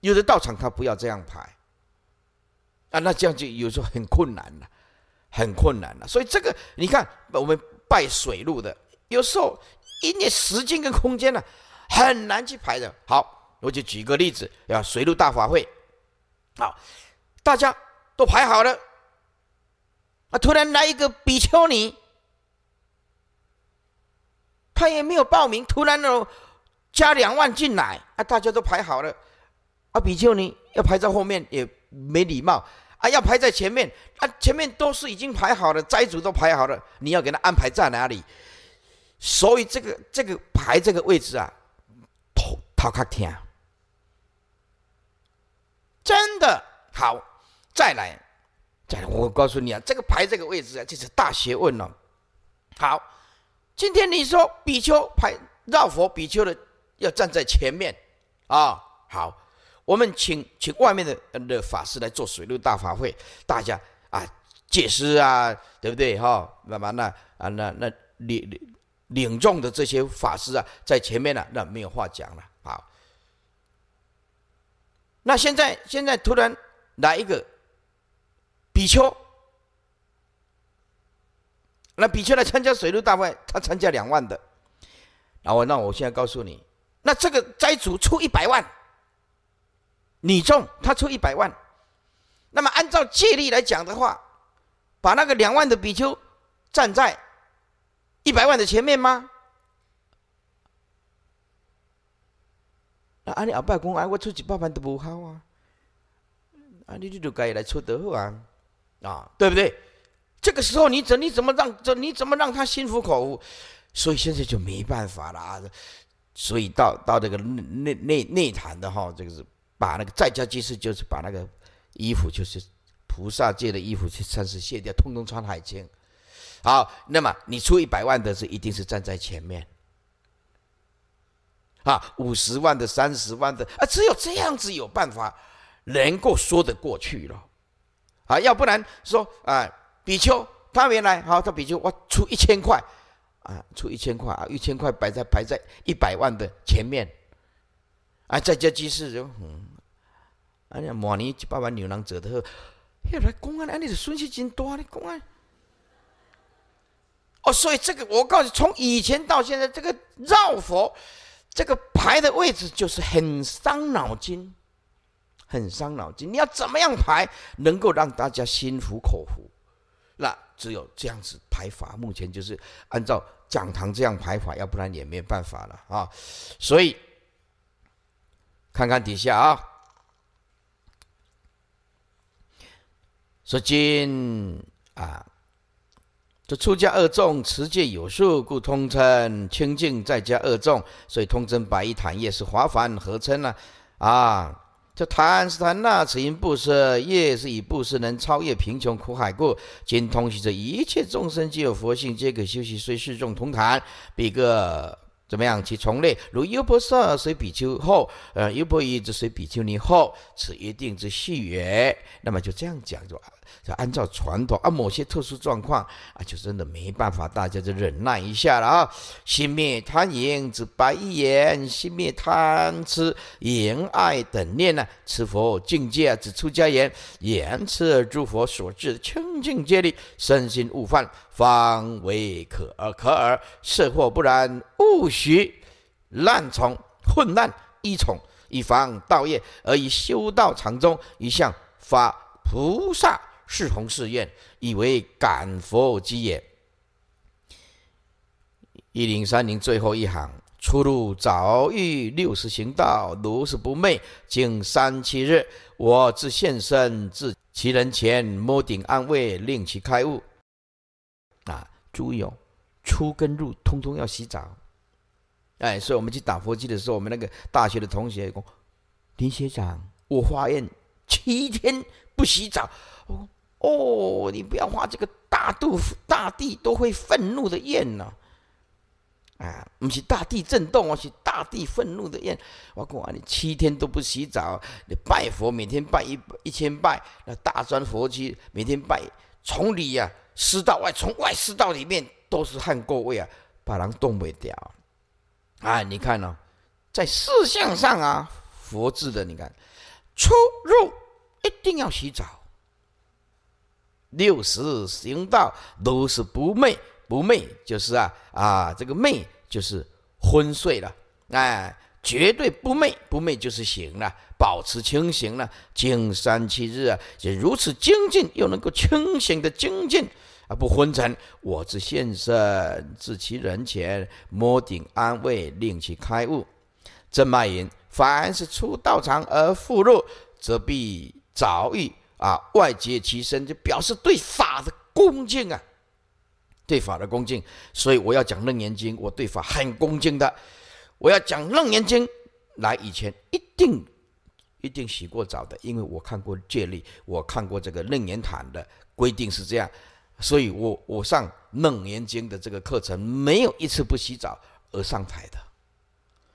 有的道场，他不要这样排啊，那这样就有时候很困难了，很困难了。所以这个你看，我们拜水路的，有时候因为时间跟空间呢，很难去排的。好，我就举个例子，要水路大法会，好，大家都排好了啊，突然来一个比丘尼，他也没有报名，突然呢加两万进来啊，大家都排好了。啊，比丘尼要排在后面也没礼貌啊！要排在前面，啊，前面都是已经排好了，斋主都排好了，你要给他安排在哪里？所以这个这个排这个位置啊，讨讨客听，真的好。再来，再来，我告诉你啊，这个排这个位置啊，就是大学问了。好，今天你说比丘排绕佛，比丘的要站在前面啊，好。我们请请外面的的法师来做水陆大法会，大家啊，解释啊，对不对哈？那么那啊那那领领领众的这些法师啊，在前面呢，那没有话讲了。好，那现在现在突然来一个比丘，那比丘来参加水陆大会，他参加两万的，然后那我现在告诉你，那这个斋主出一百万。你中他出一百万，那么按照借力来讲的话，把那个两万的比丘站在一百万的前面吗？那阿弟阿爸讲，哎，我出一百万都不好啊，啊，你就该来出得啊，啊，对不对？这个时候你怎你怎么让这你怎么让他心服口服？所以现在就没办法了啊，所以到到这个内内内内谈的哈，这个是。把那个在家居士就是把那个衣服，就是菩萨界的衣服去暂时卸掉，通通穿海青。好，那么你出一百万的是一定是站在前面。啊，五十万的、三十万的啊，只有这样子有办法能够说得过去了。啊，要不然说啊，比丘他原来好，他比丘我出一千块啊，出一千块啊，一千块摆在排在一百万的前面，啊，在家居士就嗯。啊！你往年七八万牛郎走的，要来公安，安尼的顺序真多啊！你公安，哦，所以这个我告诉，你，从以前到现在，这个绕佛这个排的位置就是很伤脑筋，很伤脑筋。你要怎么样排，能够让大家心服口服？那只有这样子排法，目前就是按照讲堂这样排法，要不然也没办法了啊！所以看看底下啊。至今啊，这出家二众持戒有数，故通称清净在家二众，所以通称白衣坦业是华凡合称呢。啊，这谈是谈那此因布施，业是以布施能超越贫穷苦海故，今通习这一切众生皆有佛性，皆可修习，虽世众通谈，比个怎么样？其从类如优婆塞随比丘后，呃，优婆夷则随比丘尼后，此一定之序也。那么就这样讲就。就按照传统啊，某些特殊状况啊，就真的没办法，大家就忍耐一下了啊。心灭贪淫、只白眼，心灭贪痴、淫爱等念呢？持佛境界啊，只出家言，言持诸佛所至清净界里，身心勿犯，方为可而可尔。是或不然，勿许滥从混乱一从，以防道业，而以修道场中，一向发菩萨。是红是愿，以为感佛机也。一零三零最后一行，出入早遇六十行道，如是不昧，经三七日，我自现身至其人前，摸顶安慰，令其开悟。啊，诸意出跟入通通要洗澡。哎，所以我们去打佛机的时候，我们那个大学的同学说：“林学长，我发现七天不洗澡。”哦，你不要画这个大肚大地都会愤怒的厌呢，啊，不是大地震动，是大地愤怒的厌。我讲啊，你七天都不洗澡，你拜佛每天拜一一千拜，那大砖佛区每天拜，从里呀湿到外，从外湿到里面都是汗垢味啊，把人冻没掉。啊，你看呢，在四象上啊，佛制的，你看出入一定要洗澡。六十行道，都是不昧，不昧就是啊啊，这个昧就是昏睡了，哎，绝对不昧，不昧就是醒了，保持清醒了。经三七日，啊，也如此精进，又能够清醒的精进，啊，不昏沉。我自现身，至其人前摸顶安慰，令其开悟。正脉云：凡是出道场而复入，则必早已啊，外结其身，就表示对法的恭敬啊，对法的恭敬。所以我要讲《楞严经》，我对法很恭敬的。我要讲《楞严经》来以前，一定一定洗过澡的，因为我看过戒律，我看过这个《楞严坛》的规定是这样。所以我我上《楞严经》的这个课程，没有一次不洗澡而上台的，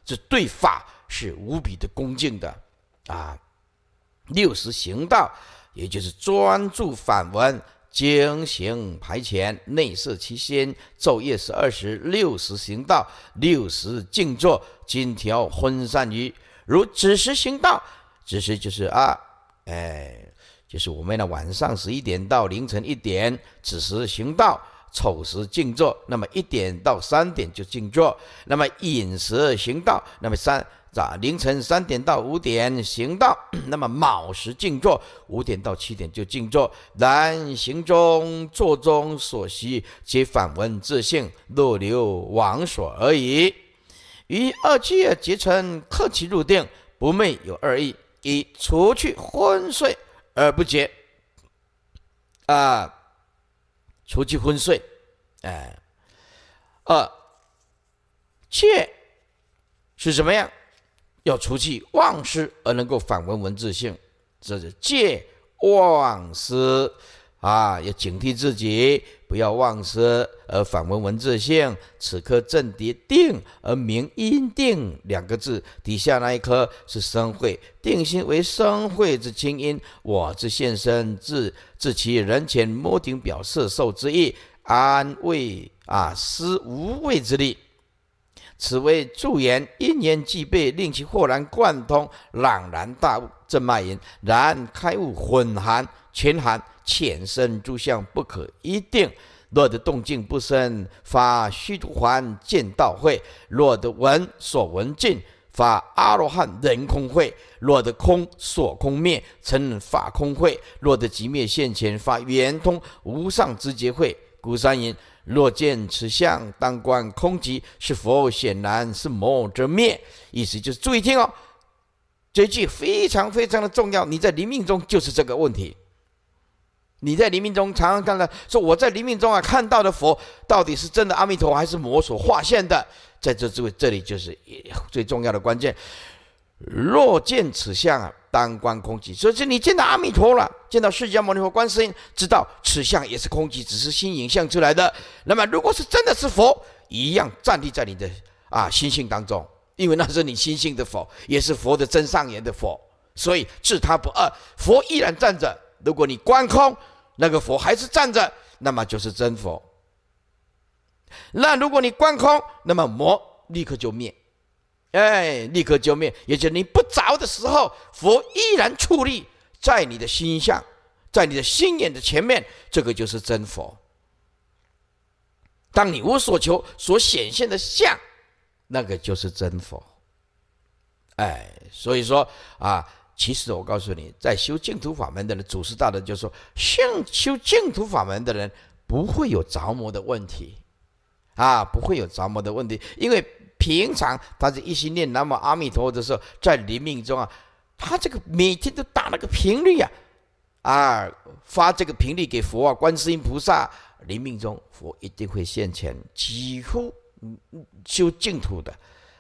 这对法是无比的恭敬的啊。六十行道。也就是专注反闻，精行排遣，内摄其心，昼夜十二时六时行道，六时静坐，金条昏散于如子时行道，子时就是啊，哎，就是我们呢晚上十一点到凌晨一点，子时行道，丑时静坐，那么一点到三点就静坐，那么饮食行道，那么三。凌晨三点到五点行道，那么卯时静坐；五点到七点就静坐。然行中、坐中所习，皆反问自性，若流亡所而已。于二七月结成，克其入定，不寐有二意：一、除去昏睡而不觉；啊，除去昏睡，哎，二，见是什么样？要除去妄思而能够反闻文字性，这是戒妄思啊！要警惕自己，不要妄思而反闻文字性。此刻正叠定而明因定两个字底下那一颗是生慧定心为生慧之清音，我之现身自自其人前摸顶表色受之意，安慰啊思无畏之力。此谓助言，一言即备，令其豁然贯通，朗然大悟。正脉言，然开悟混含全含浅深诸相，不可一定。若得动静不生，发虚幻见道会；若得闻所闻尽，发阿罗汉人空会；若得空所空灭，成法空会；若得即灭现前，发圆通无上之觉会。古三言。若见此相，当观空寂，是佛，显然是魔遮灭。意思就是，注意听哦，这一句非常非常的重要。你在临命中就是这个问题。你在临命中常常看到，说我在临命中啊看到的佛，到底是真的阿弥陀，佛还是魔所化现的？在这这位，这里就是最重要的关键。若见此相啊，当观空寂。所以你见到阿弥陀了，见到释迦牟尼佛、观世音，知道此相也是空寂，只是心影像出来的。那么，如果是真的是佛，一样站立在你的啊心性当中，因为那是你心性的佛，也是佛的真上缘的佛，所以置他不二，佛依然站着。如果你观空，那个佛还是站着，那么就是真佛。那如果你观空，那么魔立刻就灭。哎，立刻就灭，也就你不着的时候，佛依然矗立在你的心像，在你的心眼的前面，这个就是真佛。当你无所求，所显现的相，那个就是真佛。哎，所以说啊，其实我告诉你，在修净土法门的人，祖师大德就说，像修净土法门的人不会有着魔的问题，啊，不会有着魔的问题，因为。平常他是一心念南无阿弥陀佛的时候，在临命中啊，他这个每天都打那个频率啊，啊发这个频率给佛啊，观世音菩萨临命中佛一定会现前。几乎修净土的，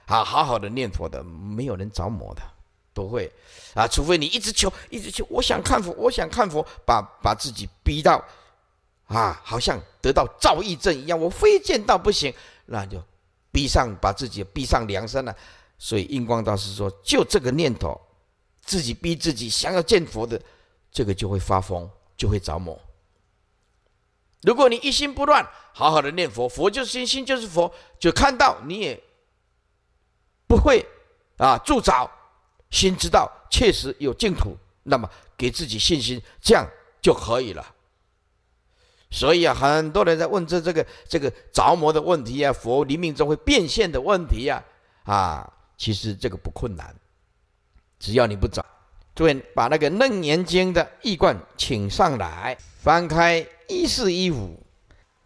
啊好好的念佛的，没有人着魔的，不会，啊除非你一直求一直求，我想看佛我想看佛，把把自己逼到，啊好像得到躁郁症一样，我非见到不行，那就。逼上把自己逼上梁山了，所以印光大师说，就这个念头，自己逼自己想要见佛的，这个就会发疯，就会着魔。如果你一心不乱，好好的念佛，佛就是心，心就是佛，就看到你也不会啊，助着，心知道确实有净土，那么给自己信心，这样就可以了。所以啊，很多人在问这这个这个着魔的问题啊，佛临命中会变现的问题呀，啊，其实这个不困难，只要你不转。诸位，把那个《楞严经》的义观请上来，翻开一四一五。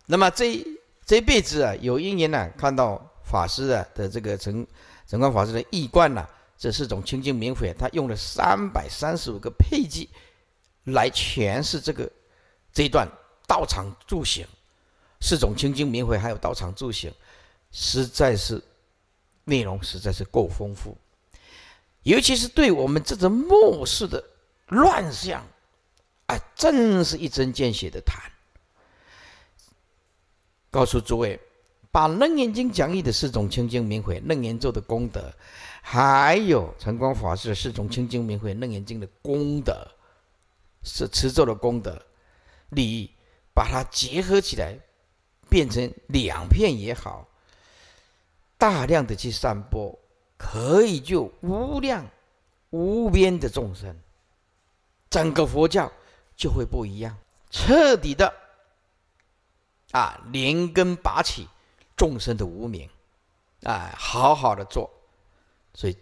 那么这这辈子啊，有因缘呢，看到法师啊的这个成成光法师的义观呢，这是种清净明慧，他用了三百三十五个配剂。来诠释这个这一段。道场住行，四种清净明慧，还有道场住行，实在是内容实在是够丰富，尤其是对我们这种末世的乱象啊，真是一针见血的谈。告诉诸位，把楞严经讲义的四种清净明慧，楞严咒的功德，还有成光法师的四种清净明慧，楞严经的功德，是持咒的功德利益。把它结合起来，变成两片也好，大量的去散播，可以救无量无边的众生，整个佛教就会不一样，彻底的啊，连根拔起众生的无名，啊，好好的做，所以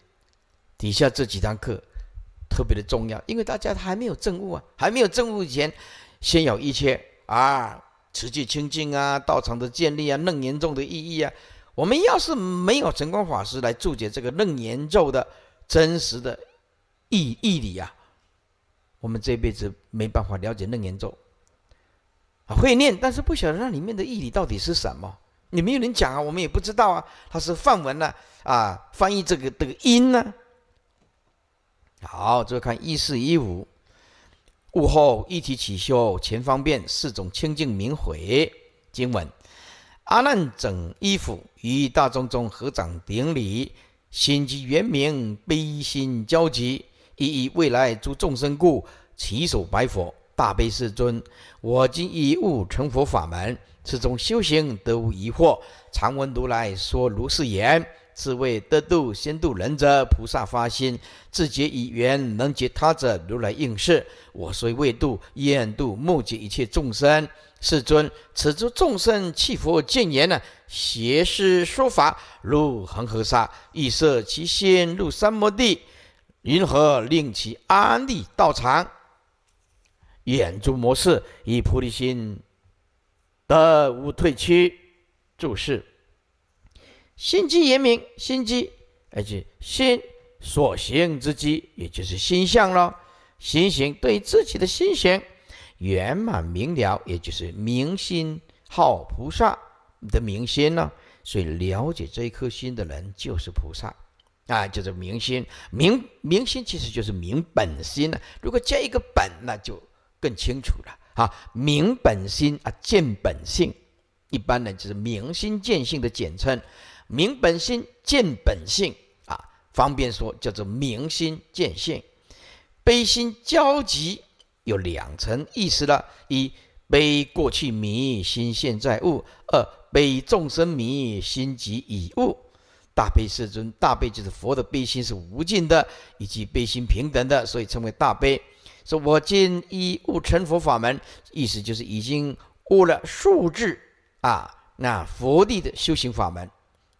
底下这几堂课特别的重要，因为大家还没有证悟啊，还没有证悟以前，先有一些。啊，持戒清净啊，道场的建立啊，楞严咒的意义啊，我们要是没有成功法师来注解这个楞严咒的真实的意义理啊，我们这辈子没办法了解楞严咒啊，会念，但是不晓得那里面的义理到底是什么，也没有人讲啊，我们也不知道啊，他是范文呢啊，翻译这个这个音呢。好，这看一四一五。午后一提起修前方便四种清净明悔经文。阿难整衣服与大众中合掌顶礼，心即圆明，悲心交集，以以未来诸众生故，起手白佛大悲世尊：我今已悟成佛法门，此中修行得无疑惑。常闻如来说如是言。是为得度先度人者，菩萨发心，自觉已缘，能结他者，如来应是。我虽未度，愿度，目结一切众生。世尊，此诸众生弃佛见言呢，邪师说法如恒河沙，欲摄其心入三摩地，云何令其安立道场？眼诸模式以菩提心得无退屈。注释。心机言明，心机，而且心所行之机，也就是心相咯，心行对自己的心行圆满明了，也就是明心，好菩萨的明心呢。所以了解这一颗心的人就是菩萨，啊，就是明心明明心其实就是明本心了。如果加一个本，那就更清楚了啊。明本心啊，见本性，一般呢就是明心见性的简称。明本心，见本性啊，方便说叫做明心见性。悲心交集有两层意思了：一悲过去迷心现在悟；二悲众生迷心即已悟。大悲世尊，大悲就是佛的悲心是无尽的，以及悲心平等的，所以称为大悲。说我今已悟成佛法门，意思就是已经悟了数智啊，那佛地的修行法门。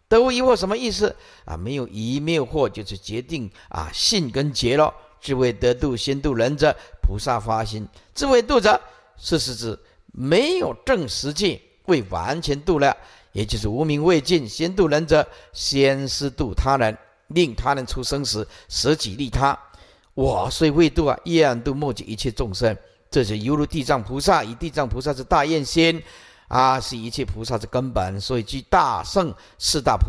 得无疑惑什么意思啊？没有没有惑，就是决定啊信跟结了。智慧得度，先度人者，菩萨发心；智慧度者，是是指没有正实际，未完全度了，也就是无明未尽。先度人者，先施度他人，令他人出生时舍己利他。我虽未度啊，依然度末及一切众生。这是犹如地藏菩萨，以地藏菩萨之大愿心。啊，是一切菩萨之根本，所以具大圣四大菩。